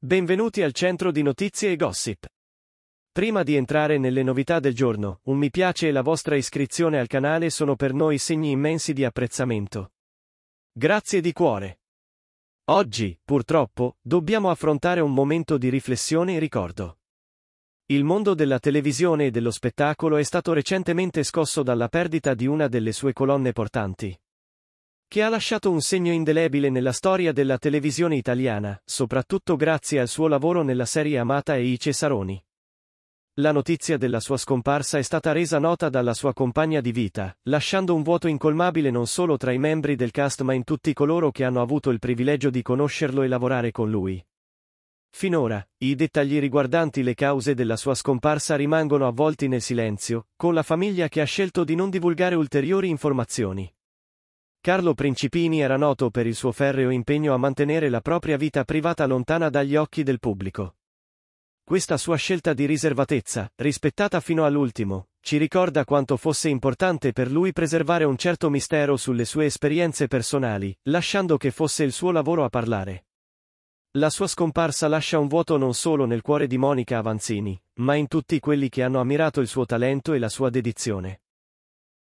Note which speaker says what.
Speaker 1: Benvenuti al centro di notizie e gossip. Prima di entrare nelle novità del giorno, un mi piace e la vostra iscrizione al canale sono per noi segni immensi di apprezzamento. Grazie di cuore. Oggi, purtroppo, dobbiamo affrontare un momento di riflessione e ricordo. Il mondo della televisione e dello spettacolo è stato recentemente scosso dalla perdita di una delle sue colonne portanti, che ha lasciato un segno indelebile nella storia della televisione italiana, soprattutto grazie al suo lavoro nella serie amata e i Cesaroni. La notizia della sua scomparsa è stata resa nota dalla sua compagna di vita, lasciando un vuoto incolmabile non solo tra i membri del cast ma in tutti coloro che hanno avuto il privilegio di conoscerlo e lavorare con lui. Finora, i dettagli riguardanti le cause della sua scomparsa rimangono avvolti nel silenzio, con la famiglia che ha scelto di non divulgare ulteriori informazioni. Carlo Principini era noto per il suo ferreo impegno a mantenere la propria vita privata lontana dagli occhi del pubblico. Questa sua scelta di riservatezza, rispettata fino all'ultimo, ci ricorda quanto fosse importante per lui preservare un certo mistero sulle sue esperienze personali, lasciando che fosse il suo lavoro a parlare. La sua scomparsa lascia un vuoto non solo nel cuore di Monica Avanzini, ma in tutti quelli che hanno ammirato il suo talento e la sua dedizione.